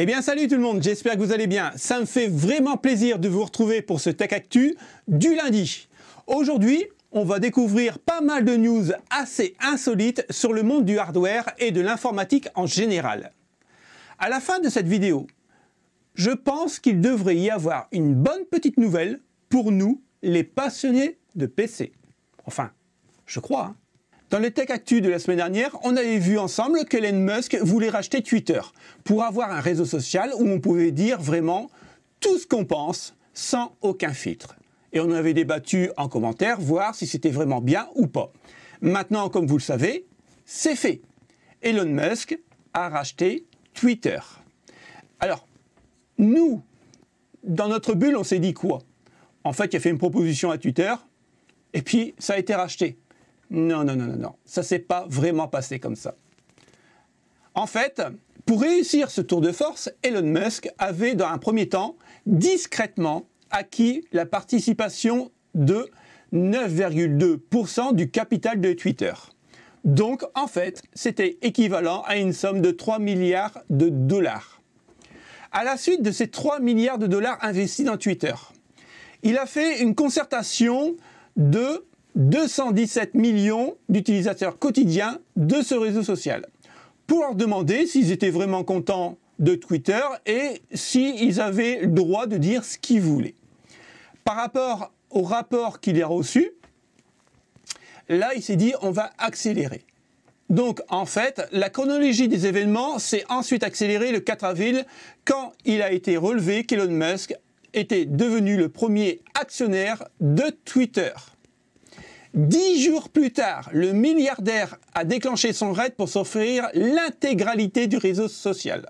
Eh bien salut tout le monde, j'espère que vous allez bien. Ça me fait vraiment plaisir de vous retrouver pour ce Tech Actu du lundi. Aujourd'hui, on va découvrir pas mal de news assez insolites sur le monde du hardware et de l'informatique en général. À la fin de cette vidéo, je pense qu'il devrait y avoir une bonne petite nouvelle pour nous, les passionnés de PC. Enfin, je crois. Hein. Dans le Tech Actu de la semaine dernière, on avait vu ensemble qu'Elon Musk voulait racheter Twitter pour avoir un réseau social où on pouvait dire vraiment tout ce qu'on pense sans aucun filtre. Et on avait débattu en commentaire, voir si c'était vraiment bien ou pas. Maintenant, comme vous le savez, c'est fait. Elon Musk a racheté Twitter. Alors, nous, dans notre bulle, on s'est dit quoi En fait, il a fait une proposition à Twitter, et puis ça a été racheté. Non, non, non, non, non. Ça ne s'est pas vraiment passé comme ça. En fait, pour réussir ce tour de force, Elon Musk avait dans un premier temps discrètement acquis la participation de 9,2% du capital de Twitter. Donc en fait, c'était équivalent à une somme de 3 milliards de dollars. À la suite de ces 3 milliards de dollars investis dans Twitter, il a fait une concertation de 217 millions d'utilisateurs quotidiens de ce réseau social pour leur demander s'ils étaient vraiment contents de Twitter et s'ils avaient le droit de dire ce qu'ils voulaient. Par rapport au rapport qu'il a reçu, là, il s'est dit, on va accélérer. Donc, en fait, la chronologie des événements s'est ensuite accélérée le 4 avril, quand il a été relevé qu'Elon Musk était devenu le premier actionnaire de Twitter. Dix jours plus tard, le milliardaire a déclenché son raid pour s'offrir l'intégralité du réseau social.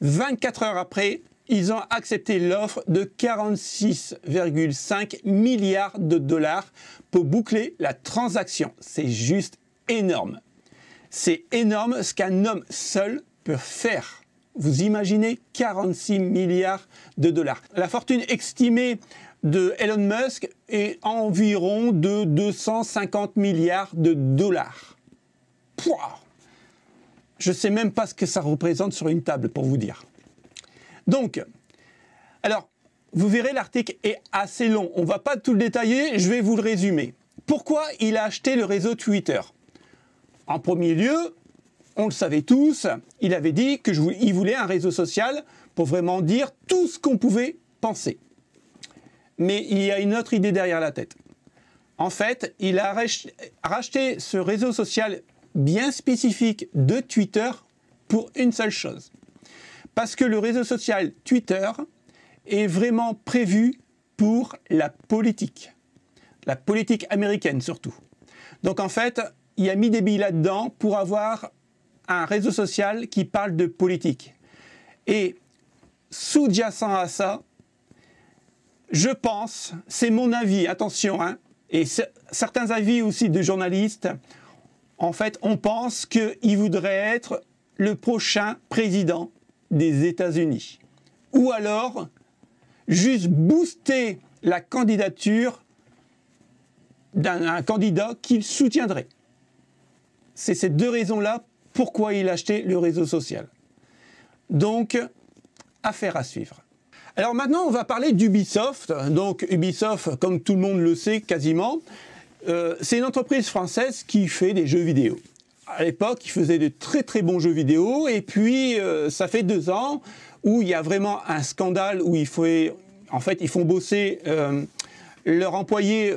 24 heures après, ils ont accepté l'offre de 46,5 milliards de dollars pour boucler la transaction. C'est juste énorme. C'est énorme ce qu'un homme seul peut faire. Vous imaginez 46 milliards de dollars. La fortune estimée de Elon Musk est environ de 250 milliards de dollars. Pouah Je ne sais même pas ce que ça représente sur une table, pour vous dire. Donc, alors, vous verrez, l'article est assez long. On ne va pas tout le détailler, je vais vous le résumer. Pourquoi il a acheté le réseau Twitter En premier lieu, on le savait tous, il avait dit qu'il voulait un réseau social pour vraiment dire tout ce qu'on pouvait penser mais il y a une autre idée derrière la tête. En fait, il a racheté ce réseau social bien spécifique de Twitter pour une seule chose. Parce que le réseau social Twitter est vraiment prévu pour la politique. La politique américaine surtout. Donc en fait, il a mis des billes là-dedans pour avoir un réseau social qui parle de politique. Et sous-jacent à ça, je pense, c'est mon avis, attention, hein, et certains avis aussi de journalistes, en fait, on pense qu'il voudrait être le prochain président des États-Unis. Ou alors, juste booster la candidature d'un candidat qu'il soutiendrait. C'est ces deux raisons-là pourquoi il a acheté le réseau social. Donc, affaire à suivre. Alors maintenant, on va parler d'Ubisoft. Donc Ubisoft, comme tout le monde le sait quasiment, euh, c'est une entreprise française qui fait des jeux vidéo. À l'époque, ils faisaient de très très bons jeux vidéo. Et puis, euh, ça fait deux ans où il y a vraiment un scandale où il faut, en fait, ils font bosser. Euh, leurs employés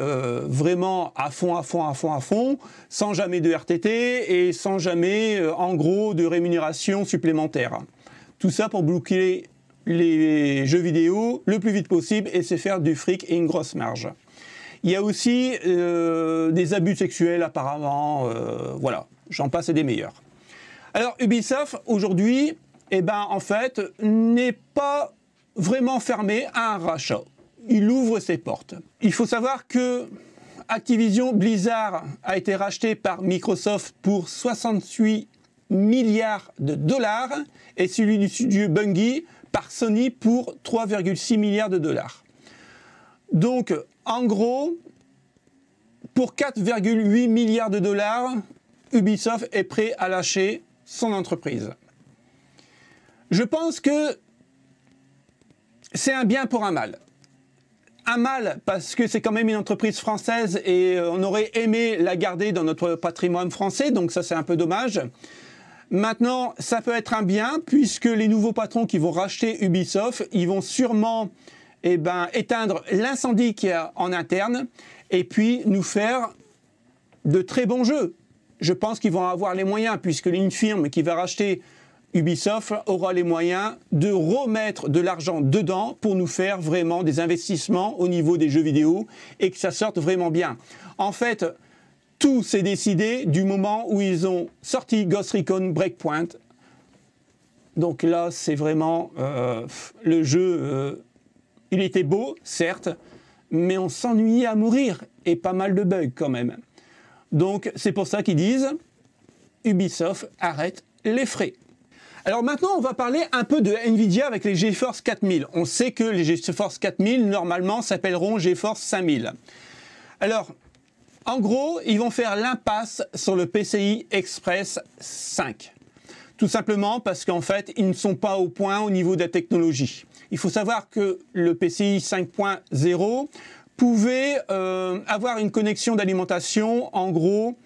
vraiment à fond, à fond, à fond, à fond, sans jamais de RTT et sans jamais, en gros, de rémunération supplémentaire. Tout ça pour bloquer les jeux vidéo le plus vite possible et c'est faire du fric et une grosse marge. Il y a aussi euh, des abus sexuels apparemment, euh, voilà, j'en passe et des meilleurs. Alors Ubisoft aujourd'hui, eh ben en fait, n'est pas vraiment fermé à un rachat. Il ouvre ses portes. Il faut savoir que Activision Blizzard a été racheté par Microsoft pour 68 milliards de dollars et celui du studio Bungie par Sony pour 3,6 milliards de dollars. Donc, en gros, pour 4,8 milliards de dollars, Ubisoft est prêt à lâcher son entreprise. Je pense que c'est un bien pour un mal. Un mal parce que c'est quand même une entreprise française et euh, on aurait aimé la garder dans notre patrimoine français, donc ça c'est un peu dommage. Maintenant, ça peut être un bien puisque les nouveaux patrons qui vont racheter Ubisoft, ils vont sûrement eh ben, éteindre l'incendie qu'il y a en interne et puis nous faire de très bons jeux. Je pense qu'ils vont avoir les moyens puisque une firme qui va racheter Ubisoft aura les moyens de remettre de l'argent dedans pour nous faire vraiment des investissements au niveau des jeux vidéo et que ça sorte vraiment bien. En fait, tout s'est décidé du moment où ils ont sorti Ghost Recon Breakpoint. Donc là, c'est vraiment euh, le jeu. Euh, il était beau, certes, mais on s'ennuyait à mourir et pas mal de bugs quand même. Donc c'est pour ça qu'ils disent Ubisoft arrête les frais. Alors maintenant, on va parler un peu de Nvidia avec les GeForce 4000. On sait que les GeForce 4000 normalement s'appelleront GeForce 5000. Alors, en gros, ils vont faire l'impasse sur le PCI Express 5. Tout simplement parce qu'en fait, ils ne sont pas au point au niveau de la technologie. Il faut savoir que le PCI 5.0 pouvait euh, avoir une connexion d'alimentation, en gros,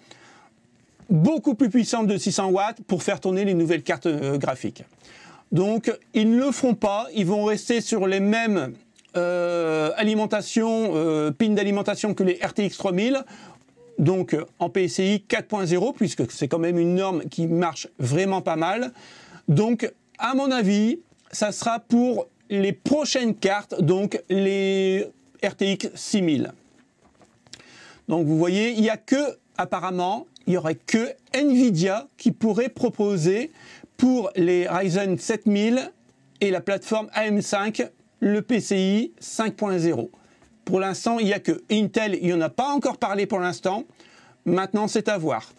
beaucoup plus puissante de 600 watts pour faire tourner les nouvelles cartes euh, graphiques. Donc, ils ne le feront pas. Ils vont rester sur les mêmes euh, alimentations, pins d'alimentation que les RTX 3000 donc en PCI 4.0, puisque c'est quand même une norme qui marche vraiment pas mal. Donc, à mon avis, ça sera pour les prochaines cartes, donc les RTX 6000. Donc vous voyez, il n'y a que, apparemment, il n'y aurait que Nvidia qui pourrait proposer pour les Ryzen 7000 et la plateforme AM5 le PCI 5.0. Pour l'instant, il n'y a que Intel, il n'y en a pas encore parlé pour l'instant. Maintenant, c'est à voir.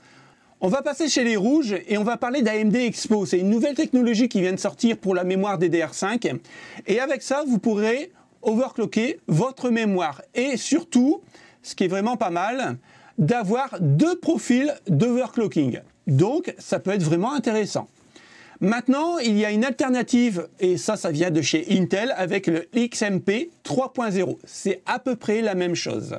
On va passer chez les rouges et on va parler d'AMD Expo. C'est une nouvelle technologie qui vient de sortir pour la mémoire DDR5. Et avec ça, vous pourrez overclocker votre mémoire. Et surtout, ce qui est vraiment pas mal, d'avoir deux profils d'overclocking. Donc, ça peut être vraiment intéressant. Maintenant, il y a une alternative, et ça, ça vient de chez Intel, avec le XMP 3.0. C'est à peu près la même chose.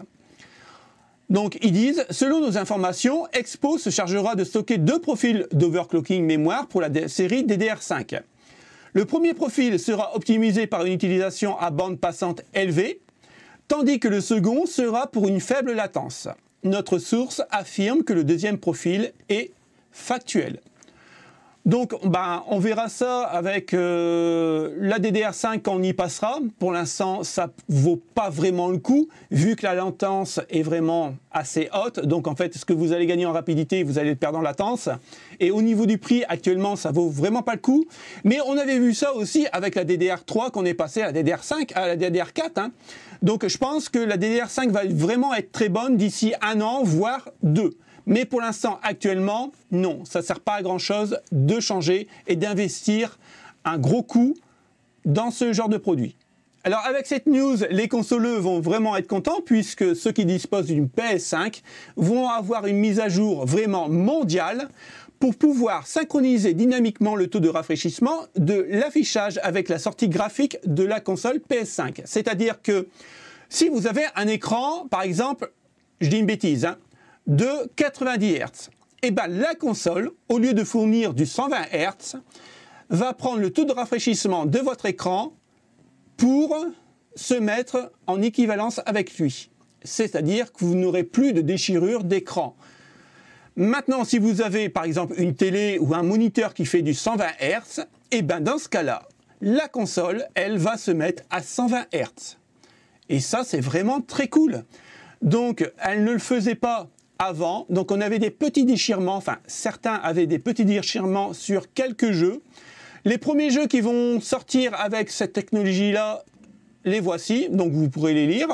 Donc ils disent, selon nos informations, Expo se chargera de stocker deux profils d'overclocking mémoire pour la série DDR5. Le premier profil sera optimisé par une utilisation à bande passante élevée, tandis que le second sera pour une faible latence. Notre source affirme que le deuxième profil est factuel. Donc, ben, on verra ça avec euh, la DDR5 quand on y passera. Pour l'instant, ça vaut pas vraiment le coup, vu que la latence est vraiment assez haute. Donc, en fait, ce que vous allez gagner en rapidité, vous allez perdre en latence. Et au niveau du prix, actuellement, ça vaut vraiment pas le coup. Mais on avait vu ça aussi avec la DDR3, qu'on est passé à la DDR5, à la DDR4. Hein. Donc, je pense que la DDR5 va vraiment être très bonne d'ici un an, voire deux. Mais pour l'instant, actuellement, non, ça ne sert pas à grand-chose de changer et d'investir un gros coup dans ce genre de produit. Alors avec cette news, les consoleux vont vraiment être contents puisque ceux qui disposent d'une PS5 vont avoir une mise à jour vraiment mondiale pour pouvoir synchroniser dynamiquement le taux de rafraîchissement de l'affichage avec la sortie graphique de la console PS5. C'est-à-dire que si vous avez un écran, par exemple, je dis une bêtise, hein, de 90 Hz. Et eh bien la console, au lieu de fournir du 120 Hz, va prendre le taux de rafraîchissement de votre écran pour se mettre en équivalence avec lui. C'est-à-dire que vous n'aurez plus de déchirure d'écran. Maintenant, si vous avez par exemple une télé ou un moniteur qui fait du 120 Hz, et eh bien dans ce cas-là, la console, elle va se mettre à 120 Hz. Et ça, c'est vraiment très cool. Donc, elle ne le faisait pas donc on avait des petits déchirements, enfin certains avaient des petits déchirements sur quelques jeux. Les premiers jeux qui vont sortir avec cette technologie-là, les voici, donc vous pourrez les lire.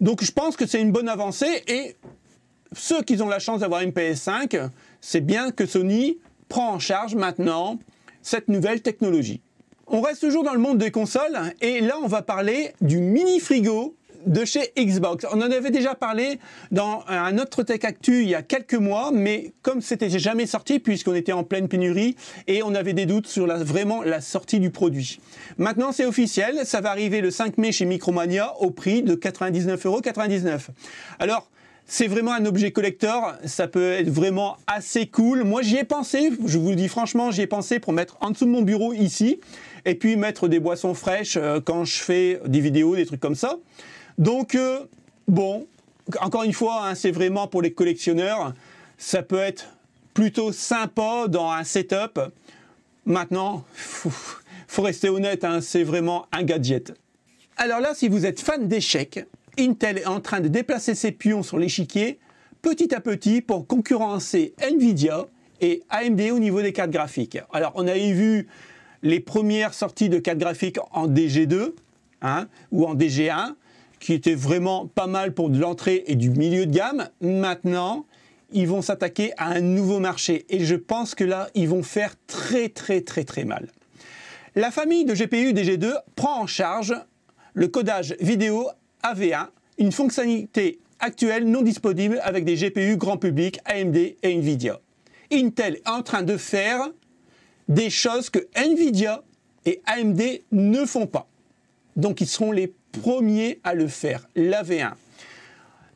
Donc je pense que c'est une bonne avancée et ceux qui ont la chance d'avoir une PS5, c'est bien que Sony prend en charge maintenant cette nouvelle technologie. On reste toujours dans le monde des consoles et là on va parler du mini frigo de chez Xbox. On en avait déjà parlé dans un autre Tech Actu il y a quelques mois, mais comme c'était jamais sorti puisqu'on était en pleine pénurie et on avait des doutes sur la, vraiment la sortie du produit. Maintenant, c'est officiel, ça va arriver le 5 mai chez Micromania au prix de 99,99€. Alors, c'est vraiment un objet collector, ça peut être vraiment assez cool. Moi j'y ai pensé, je vous le dis franchement, j'y ai pensé pour mettre en dessous de mon bureau ici, et puis mettre des boissons fraîches euh, quand je fais des vidéos, des trucs comme ça. Donc, euh, bon, encore une fois, hein, c'est vraiment pour les collectionneurs. Ça peut être plutôt sympa dans un setup. Maintenant, faut, faut rester honnête, hein, c'est vraiment un gadget. Alors là, si vous êtes fan d'échecs, Intel est en train de déplacer ses pions sur l'échiquier petit à petit pour concurrencer Nvidia et AMD au niveau des cartes graphiques. Alors on avait vu les premières sorties de cartes graphiques en DG2 hein, ou en DG1 qui était vraiment pas mal pour de l'entrée et du milieu de gamme. Maintenant, ils vont s'attaquer à un nouveau marché et je pense que là, ils vont faire très très très très mal. La famille de GPU DG2 prend en charge le codage vidéo AV1, une fonctionnalité actuelle non disponible avec des GPU grand public AMD et Nvidia. Intel est en train de faire des choses que Nvidia et AMD ne font pas. Donc ils seront les premier à le faire, l'AV1.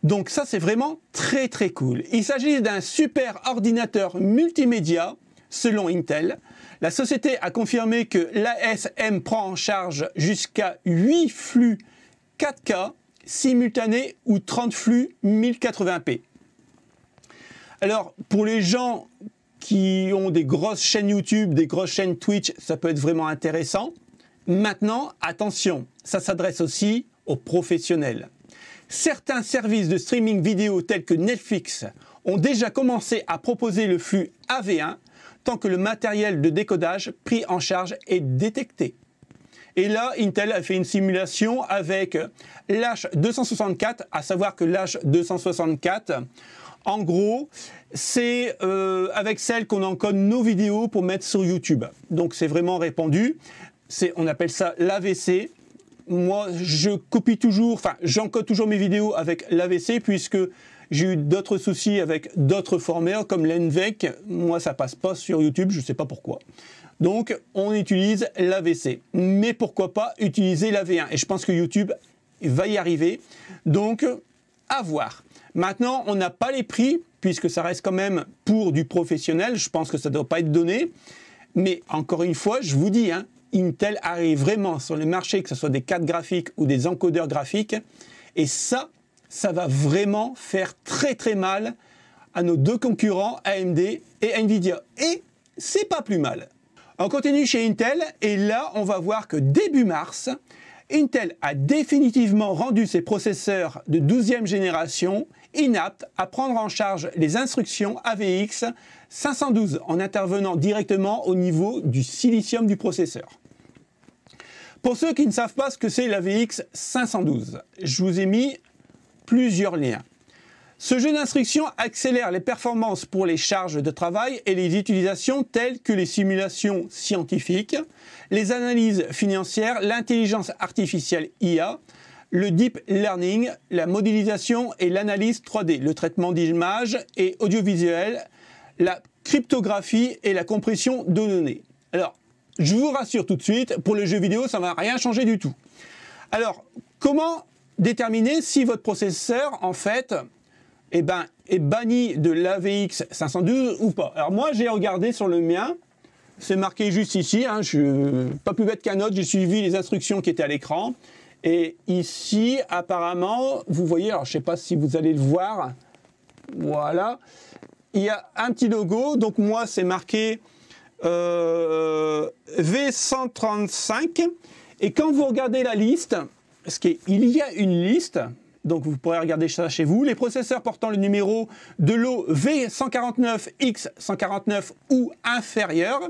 Donc ça c'est vraiment très très cool. Il s'agit d'un super ordinateur multimédia selon Intel. La société a confirmé que l'ASM prend en charge jusqu'à 8 flux 4K simultanés ou 30 flux 1080p. Alors pour les gens qui ont des grosses chaînes YouTube, des grosses chaînes Twitch, ça peut être vraiment intéressant. Maintenant, attention, ça s'adresse aussi aux professionnels. Certains services de streaming vidéo tels que Netflix ont déjà commencé à proposer le flux AV1 tant que le matériel de décodage pris en charge est détecté. Et là, Intel a fait une simulation avec l'H264, à savoir que l'H264, en gros, c'est euh, avec celle qu'on encode nos vidéos pour mettre sur YouTube. Donc c'est vraiment répandu. on appelle ça l'AVC, moi, je copie toujours, enfin, j'encode toujours mes vidéos avec l'AVC puisque j'ai eu d'autres soucis avec d'autres formats comme l'ENVEC. Moi, ça passe pas sur YouTube, je ne sais pas pourquoi. Donc, on utilise l'AVC. Mais pourquoi pas utiliser l'AV1 Et je pense que YouTube va y arriver. Donc, à voir. Maintenant, on n'a pas les prix puisque ça reste quand même pour du professionnel. Je pense que ça ne doit pas être donné. Mais encore une fois, je vous dis, hein, Intel arrive vraiment sur les marchés, que ce soit des cartes graphiques ou des encodeurs graphiques. Et ça, ça va vraiment faire très très mal à nos deux concurrents AMD et Nvidia. Et c'est pas plus mal. On continue chez Intel et là, on va voir que début mars, Intel a définitivement rendu ses processeurs de 12e génération inaptes à prendre en charge les instructions AVX 512 en intervenant directement au niveau du silicium du processeur. Pour ceux qui ne savent pas ce que c'est la VX 512, je vous ai mis plusieurs liens. Ce jeu d'instruction accélère les performances pour les charges de travail et les utilisations telles que les simulations scientifiques, les analyses financières, l'intelligence artificielle IA, le deep learning, la modélisation et l'analyse 3D, le traitement d'images et audiovisuel, la cryptographie et la compression de données. Alors, je vous rassure tout de suite, pour le jeu vidéo, ça ne va rien changer du tout. Alors, comment déterminer si votre processeur, en fait, eh ben, est banni de l'AVX 512 ou pas Alors moi, j'ai regardé sur le mien, c'est marqué juste ici, hein. je euh, pas plus bête qu'un autre, j'ai suivi les instructions qui étaient à l'écran. Et ici, apparemment, vous voyez, alors je ne sais pas si vous allez le voir, voilà, il y a un petit logo. Donc moi, c'est marqué euh, V135. Et quand vous regardez la liste, ce qu'il il y a une liste. Donc vous pourrez regarder ça chez vous. Les processeurs portant le numéro de l'eau V149X149 ou inférieur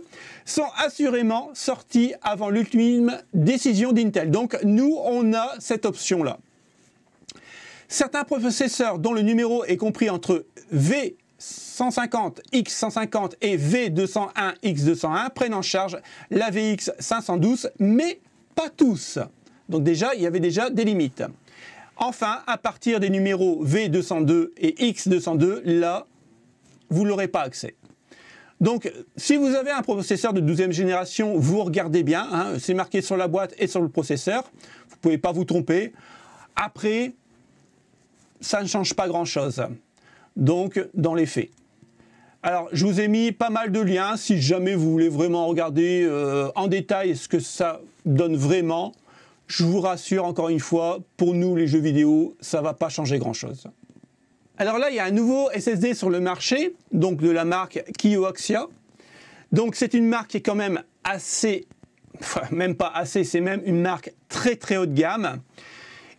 sont assurément sortis avant l'ultime décision d'Intel. Donc nous, on a cette option-là. Certains processeurs dont le numéro est compris entre V 150 X150 et V201 X201 prennent en charge la VX 512, mais pas tous. Donc déjà, il y avait déjà des limites. Enfin, à partir des numéros V202 et X202, là, vous n'aurez pas accès. Donc, si vous avez un processeur de 12e génération, vous regardez bien, hein, c'est marqué sur la boîte et sur le processeur, vous ne pouvez pas vous tromper. Après, ça ne change pas grand-chose donc dans les faits. Alors, je vous ai mis pas mal de liens si jamais vous voulez vraiment regarder euh, en détail ce que ça donne vraiment. Je vous rassure encore une fois, pour nous les jeux vidéo, ça va pas changer grand-chose. Alors là, il y a un nouveau SSD sur le marché, donc de la marque Kioxia. Donc c'est une marque qui est quand même assez, enfin, même pas assez, c'est même une marque très très haut de gamme.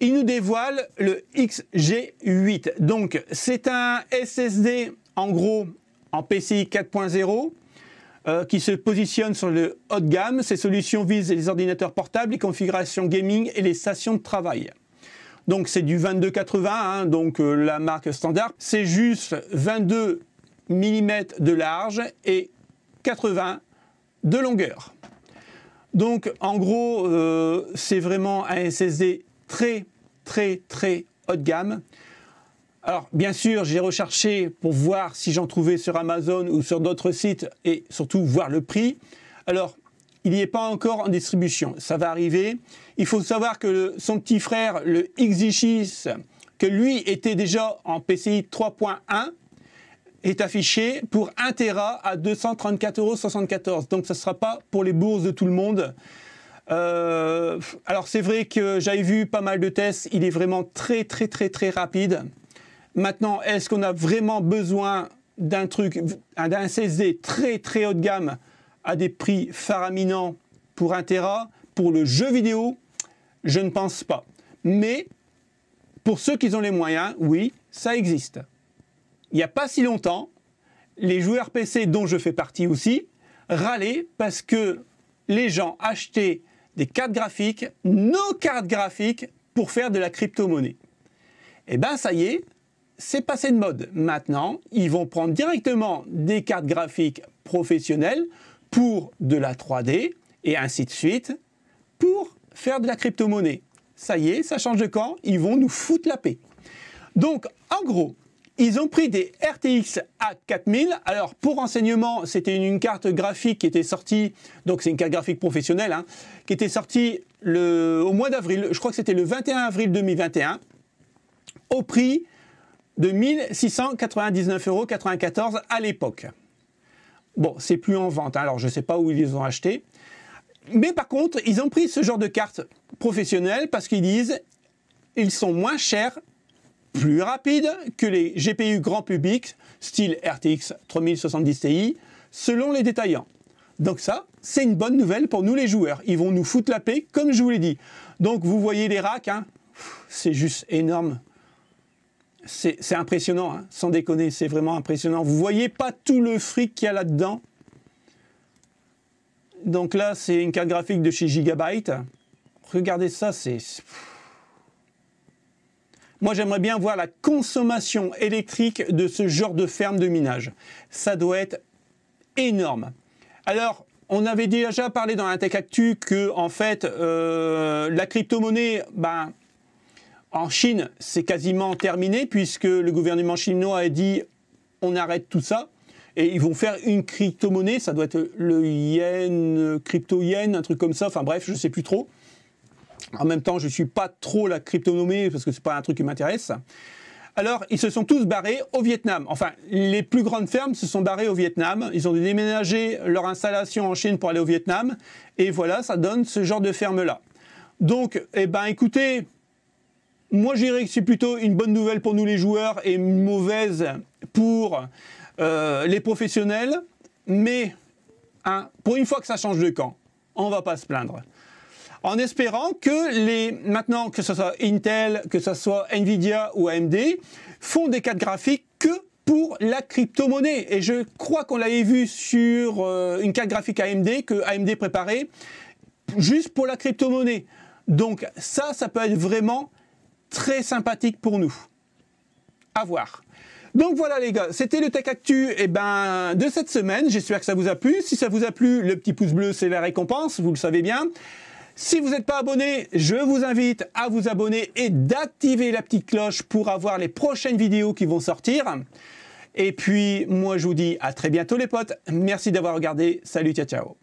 Il nous dévoile le XG8. Donc, c'est un SSD en gros en PCI 4.0 euh, qui se positionne sur le haut de gamme. Ces solutions visent les ordinateurs portables, les configurations gaming et les stations de travail. Donc c'est du 2280, hein, donc euh, la marque standard. C'est juste 22 mm de large et 80 de longueur. Donc en gros, euh, c'est vraiment un SSD très, très, très haut de gamme. Alors, bien sûr, j'ai recherché pour voir si j'en trouvais sur Amazon ou sur d'autres sites et surtout voir le prix. Alors, il n'y est pas encore en distribution. Ça va arriver. Il faut savoir que son petit frère, le x que lui était déjà en PCI 3.1, est affiché pour 1 Tera à 234,74 euros. Donc, ça ne sera pas pour les bourses de tout le monde. Euh, alors c'est vrai que j'avais vu pas mal de tests, il est vraiment très très très très rapide. Maintenant, est-ce qu'on a vraiment besoin d'un truc, d'un SSD très très haut de gamme à des prix faraminants pour un Tera Pour le jeu vidéo, je ne pense pas. Mais pour ceux qui ont les moyens, oui, ça existe. Il n'y a pas si longtemps, les joueurs PC dont je fais partie aussi râlaient parce que les gens achetaient des cartes graphiques, nos cartes graphiques, pour faire de la crypto-monnaie. et eh ben ça y est, c'est passé de mode. Maintenant, ils vont prendre directement des cartes graphiques professionnelles pour de la 3D et ainsi de suite pour faire de la crypto-monnaie. Ça y est, ça change de camp, ils vont nous foutre la paix. Donc, en gros, ils ont pris des RTX A4000. Alors, pour renseignement, c'était une, carte graphique qui était sortie, donc c'est une carte graphique professionnelle, hein, qui était sortie au mois d'avril, je crois que c'était le 21 avril 2021, au prix de 1699,94 euros à l'époque. Bon, c'est plus en vente, hein, alors je ne sais pas où ils les ont achetés. Mais par contre, ils ont pris ce genre de carte professionnelle parce qu'ils disent ils sont moins chers plus rapide que les GPU grand public, style RTX 3070 Ti, selon les détaillants. Donc ça, c'est une bonne nouvelle pour nous les joueurs. Ils vont nous foutre la paix, comme je vous l'ai dit. Donc vous voyez les racks, hein c'est juste énorme. C'est impressionnant, hein. sans déconner, c'est vraiment impressionnant. Vous voyez pas tout le fric qu'il y a là-dedans. Donc là, c'est une carte graphique de chez Gigabyte. Regardez ça, c'est... Moi, j'aimerais bien voir la consommation électrique de ce genre de ferme de minage. Ça doit être énorme. Alors, on avait déjà parlé dans la Tech Actu que, en fait, euh, la crypto-monnaie, ben, en Chine, c'est quasiment terminé puisque le gouvernement chinois a dit on arrête tout ça. Et ils vont faire une crypto-monnaie, ça doit être le yen, crypto-yen, un truc comme ça, enfin bref, je ne sais plus trop. En même temps, je ne suis pas trop la cryptonomie parce que ce n'est pas un truc qui m'intéresse. Alors, ils se sont tous barrés au Vietnam. Enfin, les plus grandes fermes se sont barrées au Vietnam. Ils ont déménagé leur installation en Chine pour aller au Vietnam. Et voilà, ça donne ce genre de ferme-là. Donc, eh ben, écoutez, moi, je dirais que c'est plutôt une bonne nouvelle pour nous les joueurs et mauvaise pour euh, les professionnels. Mais, hein, pour une fois que ça change de camp, on va pas se plaindre en espérant que les, maintenant, que ce soit Intel, que ce soit Nvidia ou AMD, font des cartes graphiques que pour la crypto-monnaie. Et je crois qu'on l'avait vu sur euh, une carte graphique AMD que AMD préparait juste pour la crypto-monnaie. Donc ça, ça peut être vraiment très sympathique pour nous. À voir. Donc voilà les gars, c'était le Tech Actu eh ben, de cette semaine. J'espère que ça vous a plu. Si ça vous a plu, le petit pouce bleu, c'est la récompense, vous le savez bien. Si vous n'êtes pas abonné, je vous invite à vous abonner et d'activer la petite cloche pour avoir les prochaines vidéos qui vont sortir. Et puis, moi, je vous dis à très bientôt les potes. Merci d'avoir regardé. Salut, ciao, ciao.